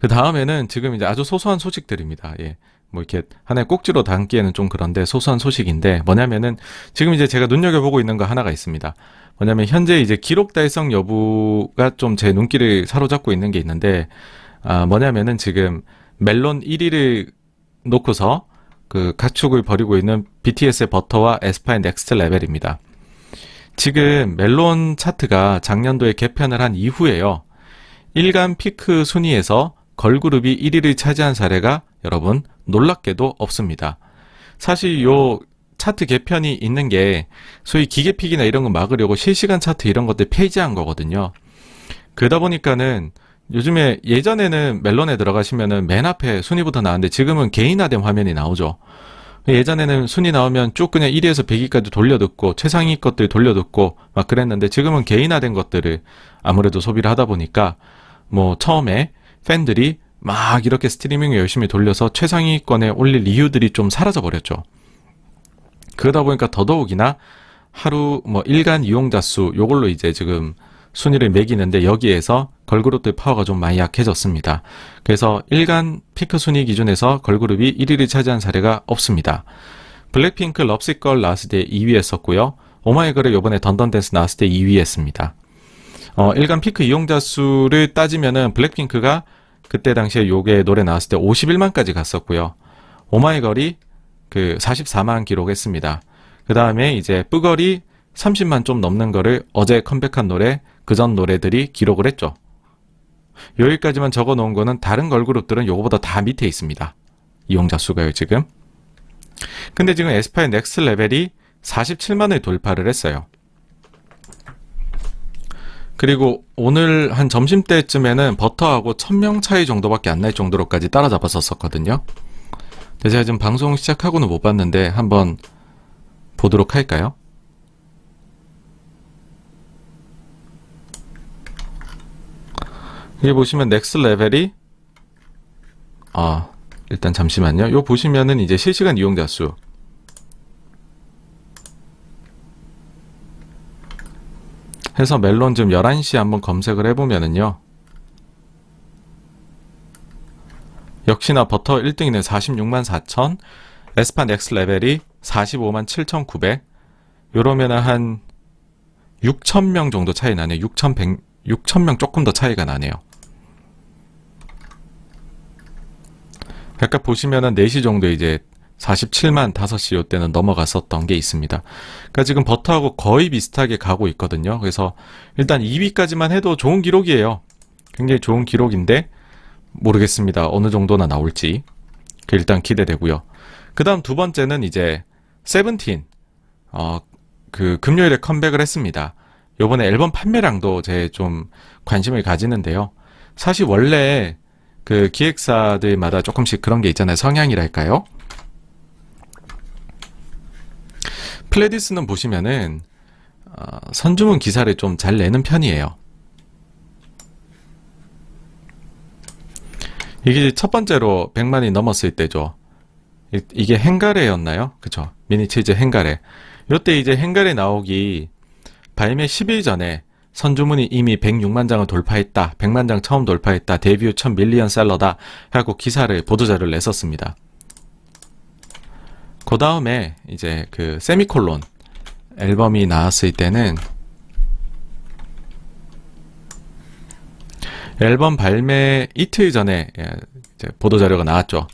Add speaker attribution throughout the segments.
Speaker 1: 그 다음에는 지금 이제 아주 소소한 소식들입니다. 예. 뭐 이렇게 하나의 꼭지로 담기에는 좀 그런데 소소한 소식인데 뭐냐면은 지금 이제 제가 눈여겨보고 있는 거 하나가 있습니다. 뭐냐면 현재 이제 기록 달성 여부가 좀 제 눈길을 사로잡고 있는 게 있는데 아 뭐냐면은 지금 멜론 1위를 놓고서 그 가축을 벌이고 있는 BTS의 버터와 에스파의 넥스트 레벨입니다. 지금 멜론 차트가 작년도에 개편을 한 이후에요. 일간 피크 순위에서 걸그룹이 1위를 차지한 사례가 여러분 놀랍게도 없습니다. 사실 요 차트 개편이 있는 게 소위 기계픽이나 이런 거 막으려고 실시간 차트 이런 것들 폐지한 거거든요. 그러다 보니까는 요즘에 예전에는 멜론에 들어가시면은 맨 앞에 순위부터 나왔는데 지금은 개인화된 화면이 나오죠. 예전에는 순위 나오면 쭉 그냥 1위에서 100위까지 돌려듣고 최상위 것들 돌려듣고 막 그랬는데 지금은 개인화된 것들을 아무래도 소비를 하다 보니까 뭐 처음에 팬들이 막 이렇게 스트리밍을 열심히 돌려서 최상위권에 올릴 이유들이 좀 사라져 버렸죠. 그러다 보니까 더더욱이나 하루 뭐 일간 이용자 수 요걸로 이제 지금 순위를 매기는데 여기에서 걸그룹들 파워가 좀 많이 약해졌습니다. 그래서 일간 피크 순위 기준에서 걸그룹이 1위를 차지한 사례가 없습니다. 블랙핑크 럽시걸 나왔을 때 2위 했었고요. 오마이걸의 요번에 던던댄스 나왔을 때 2위 했습니다. 어, 일간 피크 이용자 수를 따지면은 블랙핑크가 그때 당시에 요게 노래 나왔을 때 51만까지 갔었고요. 오마이걸이 그 44만 기록했습니다. 그 다음에 이제 뿌걸이 30만 좀 넘는 거를 어제 컴백한 노래, 그 전 노래들이 기록을 했죠. 여기까지만 적어 놓은 거는 다른 걸그룹들은 요거보다 다 밑에 있습니다. 이용자 수가요, 지금. 근데 지금 에스파의 넥스 레벨이 47만을 돌파를 했어요. 그리고 오늘 한 점심 때쯤에는 버터하고 천명 차이 정도밖에 안 날 정도로까지 따라잡았었거든요. 근데 제가 지금 방송 시작하고는 못 봤는데 한번 보도록 할까요? 여기 보시면 넥스 레벨이 아 일단 잠시만요. 요 보시면은 이제 실시간 이용자 수 해서 멜론 좀 11시 한번 검색을 해보면은요. 역시나 버터 1등이네 46만 4천 에스파 넥스 레벨이 45만 7,900 요러면 은한 6,000명 정도 차이 나네요. 6,100, 6,000명 조금 더 차이가 나네요. 약간 그러니까 보시면은 4시 정도 이제 47만 5시 요때는 넘어갔었던 게 있습니다. 그러니까 지금 버터하고 거의 비슷하게 가고 있거든요. 그래서 일단 2위까지만 해도 좋은 기록이에요. 굉장히 좋은 기록인데 모르겠습니다. 어느 정도나 나올지. 일단 기대되고요. 그 다음 두 번째는 이제 세븐틴 어, 그 금요일에 컴백을 했습니다. 요번에 앨범 판매량도 제 좀 관심을 가지는데요. 사실 원래 그 기획사들마다 조금씩 그런 게 있잖아요. 성향이랄까요? 플레디스는 보시면은 어, 선주문 기사를 좀 잘 내는 편이에요. 이게 첫 번째로 100만이 넘었을 때죠. 이, 게 행가래였나요? 그쵸. 미니치즈 행가래. 이때 이제 행가래 나오기 발매 10일 전에 선주문이 이미 106만 장을 돌파했다. 100만 장 처음 돌파했다. 데뷔 후 1000밀리언 셀러다. 하고 기사를 보도자료를 냈었습니다. 그 다음에 이제 그 세미콜론 앨범이 나왔을 때는 앨범 발매 이틀 전에 예, 보도자료가 나왔죠.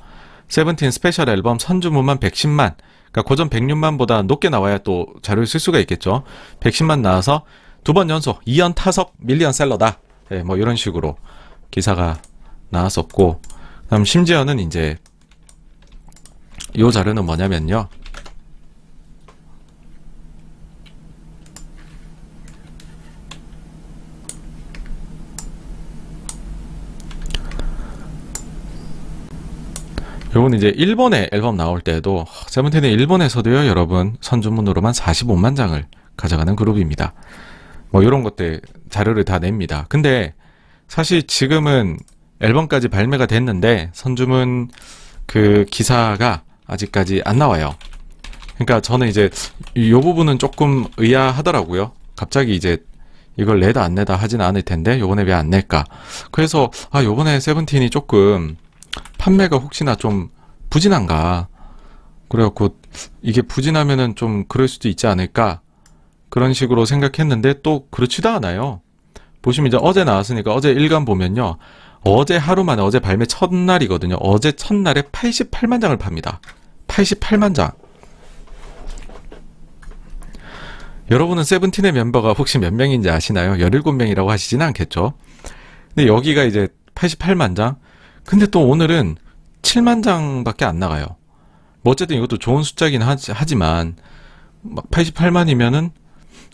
Speaker 1: 세븐틴 스페셜 앨범 선주문만 110만 그러니까 고전 106만보다 높게 나와야 또 자료를 쓸 수가 있겠죠. 110만 나와서 두 번 연속 2연 타석 밀리언셀러다. 네, 예, 뭐 이런 식으로 기사가 나왔었고 그다음 심지어는 이제 이 자료는 뭐냐면요. 요건 이제 일본에 앨범 나올 때에도 세븐틴은 일본에서도요 여러분 선주문으로만 45만 장을 가져가는 그룹입니다. 뭐 이런 것들 자료를 다 냅니다. 근데 사실 지금은 앨범까지 발매가 됐는데 선주문 그 기사가 아직까지 안 나와요. 그러니까 저는 이제 이 부분은 조금 의아하더라고요. 갑자기 이제 이걸 내다 안 내다 하진 않을 텐데 요번에 왜 안 낼까? 그래서 아 요번에 세븐틴이 조금 판매가 혹시나 좀 부진한가? 그래갖고 이게 부진하면은 좀 그럴 수도 있지 않을까? 그런 식으로 생각했는데 또 그렇지도 않아요. 보시면 이제 어제 나왔으니까 어제 일간 보면요. 어제 하루만에 어제 발매 첫날이거든요. 어제 첫날에 88만 장을 팝니다. 88만 장. 여러분은 세븐틴의 멤버가 혹시 몇 명인지 아시나요? 17명이라고 하시진 않겠죠? 근데 여기가 이제 88만 장. 근데 또 오늘은 7만 장밖에 안 나가요. 뭐 어쨌든 이것도 좋은 숫자긴 하지, 만막 88만이면은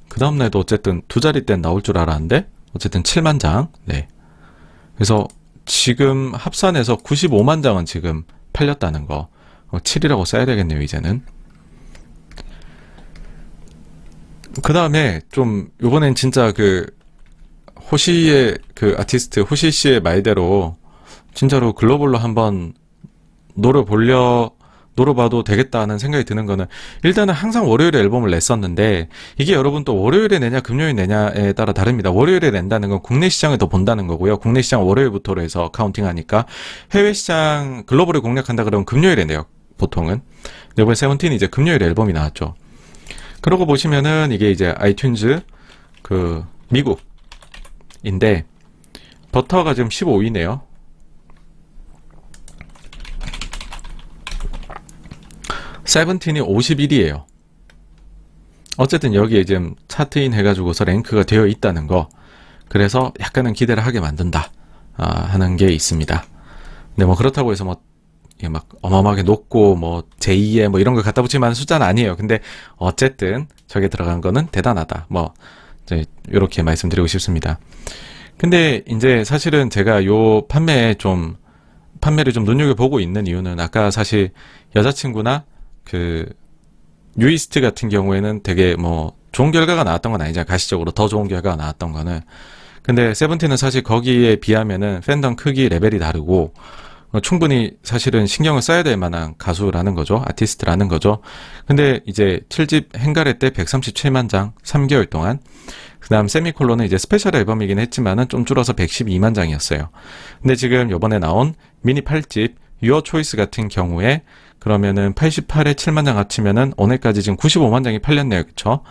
Speaker 1: 그 다음날도 어쨌든 두자리땐 나올 줄 알았는데 어쨌든 7만 장. 네. 그래서 지금 합산해서 95만 장은 지금 팔렸다는 거. 어, 7이라고 써야 되겠네요, 이제는. 그 다음에 좀, 요번엔 진짜 그, 호시의, 그 아티스트 호시 씨의 말대로, 진짜로 글로벌로 한번 노려보려 노려봐도 되겠다는 생각이 드는 거는 일단은 항상 월요일에 앨범을 냈었는데 이게 여러분 또 월요일에 내냐 금요일 내냐에 따라 다릅니다. 월요일에 낸다는 건 국내 시장을 더 본다는 거고요. 국내 시장 월요일부터로 해서 카운팅하니까 해외 시장 글로벌을 공략한다 그러면 금요일에 내요. 보통은. 이번 에 세븐틴이 이제 금요일에 앨범이 나왔죠. 그러고 보시면은 이게 이제 아이튠즈 그 미국인데 버터가 지금 15위네요. 세븐틴이 51이에요. 어쨌든 여기에 지금 차트인 해가지고서 랭크가 되어 있다는 거 그래서 약간은 기대를 하게 만든다 아, 하는 게 있습니다. 근데 뭐 그렇다고 해서 뭐 이게 막 어마어마하게 높고 뭐 제2의 뭐 이런 걸 갖다 붙이면 숫자는 아니에요. 근데 어쨌든 저게 들어간 거는 대단하다. 뭐 이제 이렇게 말씀드리고 싶습니다. 근데 이제 사실은 제가 요 판매에 좀 판매를 좀 눈여겨보고 있는 이유는 아까 사실 여자친구나 그 뉴이스트 같은 경우에는 되게 뭐 좋은 결과가 나왔던 건아니잖아 가시적으로 더 좋은 결과가 나왔던 거는. 근데 세븐틴은 사실 거기에 비하면은 팬덤 크기 레벨이 다르고 어, 충분히 사실은 신경을 써야 될 만한 가수라는 거죠. 아티스트라는 거죠. 근데 이제 7집 행가래 때 137만 장 3개월 동안 그다음 세미콜론은 이제 스페셜 앨범이긴 했지만은 좀 줄어서 112만 장이었어요. 근데 지금 요번에 나온 미니 8집 유어 초이스 같은 경우에 그러면은 88에 7만 장 합치면은 오늘까지 지금 95만 장이 팔렸네요. 그쵸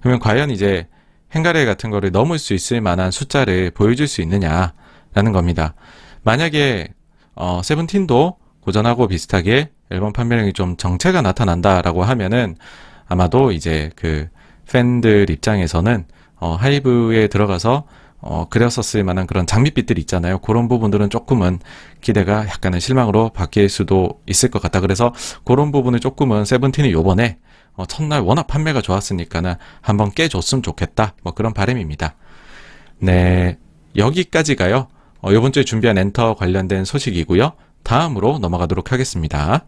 Speaker 1: 그러면 과연 이제 행가래 같은 거를 넘을 수 있을 만한 숫자를 보여줄 수 있느냐라는 겁니다. 만약에 어, 세븐틴도 고전하고 비슷하게 앨범 판매량이 좀 정체가 나타난다라고 하면은 아마도 이제 그 팬들 입장에서는 어, 하이브에 들어가서 어, 그렸서쓸 만한 그런 장밋빛들 있잖아요. 그런 부분들은 조금은 기대가 약간의 실망으로 바뀔 수도 있을 것 같다. 그래서 그런 부분을 조금은 세븐틴이 요번에 어, 첫날 워낙 판매가 좋았으니까는 한번 깨줬으면 좋겠다. 뭐 그런 바람입니다. 네. 여기까지가요. 어, 이번 주에 준비한 엔터 관련된 소식이고요. 다음으로 넘어가도록 하겠습니다.